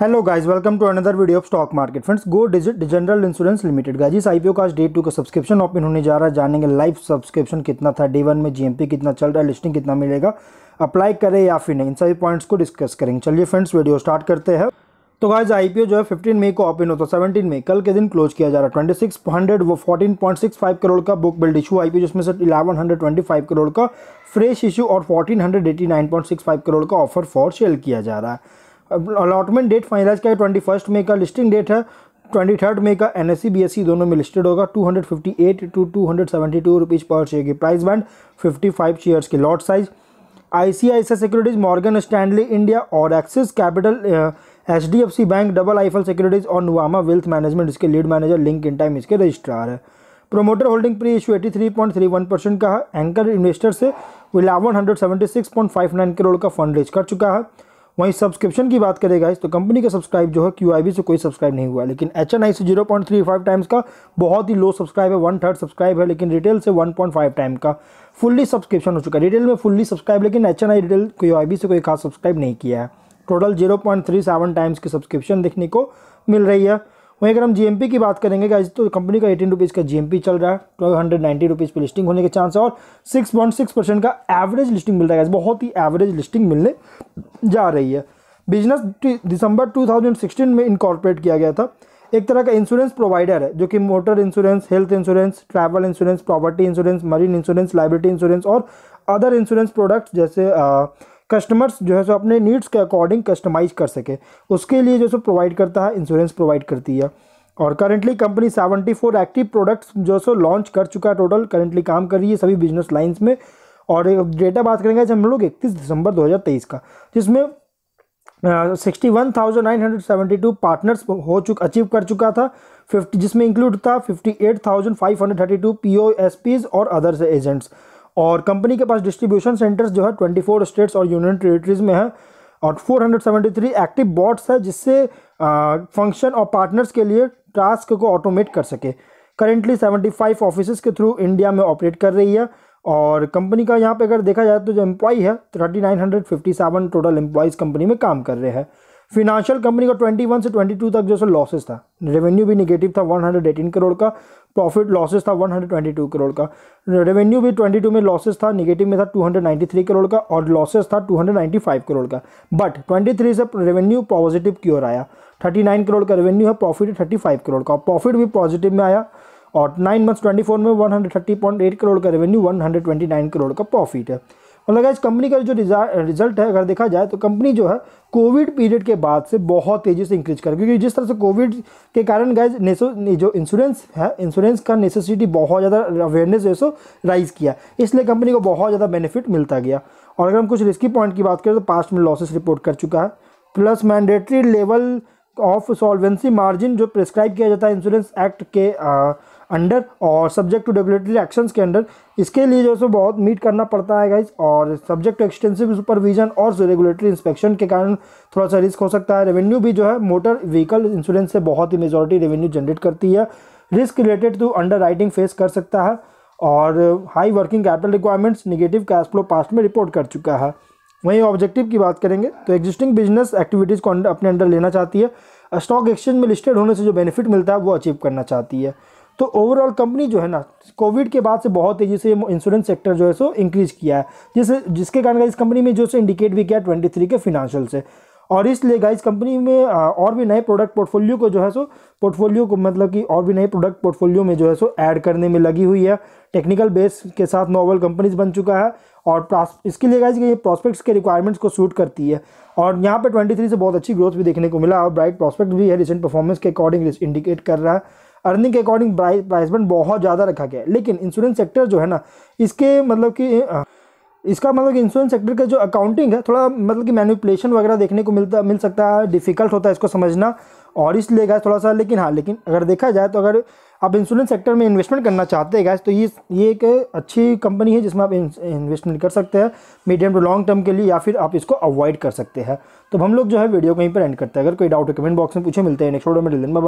hello guys welcome to another video of stock market friends go digit general insurance limited guys इस IPO का आज day two का subscription open होने जा रहा है जानेंगे लाइव सब्सक्रिप्शन कितना था डे वन में जीएमपी कितना चल रहा है लिस्टिंग कितना मिलेगा अप्लाई करें या फिर नहीं इन सभी पॉइंट्स को डिस्कस करेंगे चलिए फ्रेंड्स वीडियो स्टार्ट करते हैं तो गाइज आईपीओ जो है फिफ्टीन मई को ओपन होता है सेवेंटीन मई कल के दिन क्लोज किया जा रहा है ट्वेंटी वो फोर्टीन करोड़ का बुक बिल्ड इशू आई जिसमें से इलेवन करोड़ का फ्रेश इशू और फोर्टीन करोड़ का ऑफर फॉर सेल किया जा रहा है अलॉटमेंट डेट फाइनलाइज का है ट्वेंटी फर्स्ट में का लिस्टिंग डेट है ट्वेंटी थर्ड में का एन एस सी दोनों में लिस्टेड होगा two hundred fifty eight to two hundred seventy two rupees पर शेयर की price band fifty five shares की lot size I C I C securities Morgan Stanley India और Axis capital H D F C bank double IFL securities और Nuvama wealth management इसके lead manager link Intime इसके registrar है promoter holding pre issue eighty three point three one percent का है anchor investor से eleven hundred seventy six point five nine crore का fund raise कर चुका है वहीं सब्सक्रिप्शन की बात करेगा इस तो कंपनी का सब्सक्राइब जो है क्यू से कोई सब्सक्राइब नहीं हुआ लेकिन एच एन आई से zero point three five times का बहुत ही लो सब्सक्राइब है वन थर्ड सब्सक्राइब है लेकिन रिटेल से वन पॉइंट फाइव टाइम का फुल्ली सब्सक्रिप्शन हो चुका है रिटेल में फुल्ली सब्सक्राइब लेकिन H N I retail Q से कोई खास सब्सक्राइब नहीं किया है total zero point three seven times की सब्सक्रिप्शन देखने को मिल रही है वहीं अगर हम जीएमपी की बात करेंगे गाइज तो कंपनी का एटीन रुपीज़ का जीएमपी चल रहा है ट्वेल्व हंड्रेड नाइन्टी रुपीज़ पर लिस्टिंग होने के चांस है और सिक्स पॉइंट सिक्स परसेंट का एवरेज लिस्टिंग मिल रहा है बहुत ही एवरेज लिस्टिंग मिलने जा रही है business December two thousand sixteen में इनकॉर्पोरेट किया गया था एक तरह का इंश्योरेंस प्रोवाइडर है जो कि motor insurance health insurance travel insurance property insurance marine insurance liability insurance और अदर इंश्योरेंस प्रोडक्ट्स जैसे कस्टमर्स जो है सो अपने नीड्स के अकॉर्डिंग कस्टमाइज कर सके उसके लिए जो सो प्रोवाइड करता है इंश्योरेंस प्रोवाइड करती है और currently company seventy four active products जो सो लॉन्च कर चुका है टोटल करंटली काम कर रही है सभी बिजनेस लाइन्स में और डेटा बात करेंगे हम लोग इकतीस दिसंबर तेईस का जिसमें sixty one thousand nine hundred seventy two partners हो चुक अचीव कर चुका था फिफ्टी जिसमें इंक्लूड था fifty eight thousand five hundred thirty two P O S Ps और अदर्स एजेंट्स और कंपनी के पास डिस्ट्रीब्यूशन सेंटर्स जो है 24 स्टेट्स और यूनियन टेरेटरीज में है और 473 एक्टिव बॉट्स है जिससे फंक्शन और पार्टनर्स के लिए टास्क को ऑटोमेट कर सके करेंटली 75 ऑफिस के थ्रू इंडिया में ऑपरेट कर रही है और कंपनी का यहाँ पे अगर देखा जाए तो जो एम्प्लॉई है thirty nine hundred fifty seven total employees company में काम कर रहे हैं फिनांशियल कंपनी का 21 से 22 तक जो है लॉसेस था रेवेन्यू भी निगेटिव था 118 करोड़ का प्रॉफिट लॉसेस था 122 करोड़ का रेवेन्यू भी 22 में लॉसेस था निगेटिव में था 293 करोड़ का और लॉसेस था 295 करोड़ का बट 23 से रेवेन्यू पॉजिटिव की ओर आया 39 करोड़ का रेवेन्यू है प्रॉफिट 35 करोड़ का प्रॉफिट भी पॉजिटिव में आया और नाइन मंथ्स ट्वेंटी फोर में 130.8 करोड़ का रेवेन्यू 129 करोड़ का प्रॉफिट है और लगा इस कंपनी का जो रिजल्ट है अगर देखा जाए तो कंपनी जो है कोविड पीरियड के बाद से बहुत तेज़ी से इंक्रीज कर क्योंकि जिस तरह से कोविड के कारण गैज जो इंश्योरेंस है इंश्योरेंस का नेसेसिटी बहुत ज़्यादा अवेयरनेस जो राइज़ किया इसलिए कंपनी को बहुत ज़्यादा बेनिफिट मिलता गया और अगर हम कुछ रिस्की पॉइंट की बात करें तो पास्ट में लॉसेस रिपोर्ट कर चुका है plus mandatory level of solvency margin जो प्रिस्क्राइब किया जाता है इंश्योरेंस एक्ट के अंडर और सब्जेक्ट टू रेगुलेटरी एक्शंस के अंडर इसके लिए जो है बहुत मीट करना पड़ता है गाइज और सब्जेक्ट टू एक्सटेंसिव सुपरविजन और रेगुलेटरी इंस्पेक्शन के कारण थोड़ा सा रिस्क हो सकता है रेवेन्यू भी जो है मोटर व्हीकल इंश्योरेंस से बहुत ही मेजोरिटी रेवेन्यू जनरेट करती है risk related to underwriting face कर सकता है और high working capital requirements negative cash flow past में रिपोर्ट कर चुका है वहीं ऑब्जेक्टिव की बात करेंगे तो एग्जिस्टिंग बिजनेस एक्टिविटीज़ को अपने अंडर लेना चाहती है स्टॉक एक्सचेंज में लिस्टेड होने से जो बेनिफिट मिलता है वो अचीव करना चाहती है तो ओवरऑल कंपनी जो है ना कोविड के बाद से बहुत तेज़ी से इंश्योरेंस सेक्टर जो है सो इंक्रीज़ किया है जिस जिसके कारण इस कंपनी में जो से इंडिकेट भी किया ट्वेंटी थ्री के फिनांशियल से और इसलिए गाइस कंपनी में और भी नए प्रोडक्ट पोर्टफोलियो को जो है सो पोर्टफोलियो को मतलब कि और भी नए प्रोडक्ट पोर्टफोलियो में जो है सो ऐड करने में लगी हुई है टेक्निकल बेस के साथ नोवल कंपनीज बन चुका है और इसके लिए गाइज ये प्रॉस्पेक्ट्स के रिक्वायरमेंट्स को सूट करती है और यहाँ पर ट्वेंटी से बहुत अच्छी ग्रोथ भी देखने को मिला और ब्राइट प्रॉस्पेक्ट भी है रिसेंट परफॉर्मेंस के अकॉर्डिंग इंडिकेट कर रहा है अर्निंग के अकॉर्डिंग प्राइस बैंड बहुत ज़्यादा रखा गया है लेकिन इंश्योरेंस सेक्टर जो है ना इसके मतलब कि इसका मतलब इंश्योरेंस सेक्टर का जो अकाउंटिंग है थोड़ा मतलब कि मैनिपुलेशन वगैरह देखने को मिलता मिल सकता है डिफ़िकल्ट होता है इसको समझना और इसलिए गए थोड़ा सा लेकिन हाँ लेकिन अगर देखा जाए तो अगर आप इंश्योरेंस सेक्टर में इन्वेस्टमेंट करना चाहते हैं गैस तो ये ये एक अच्छी कंपनी है जिसमें आप इन्वेस्टमेंट कर सकते हैं मीडियम टू लॉन्ग टर्म के लिए या फिर आप इसको अवॉइड कर सकते हैं तो हम लोग जो है वीडियो कहीं पर एंड करते हैं अगर कोई डाउट है कमेंट बॉक्स में पूछे मिलते हैं नेक्स्ट वीडियो में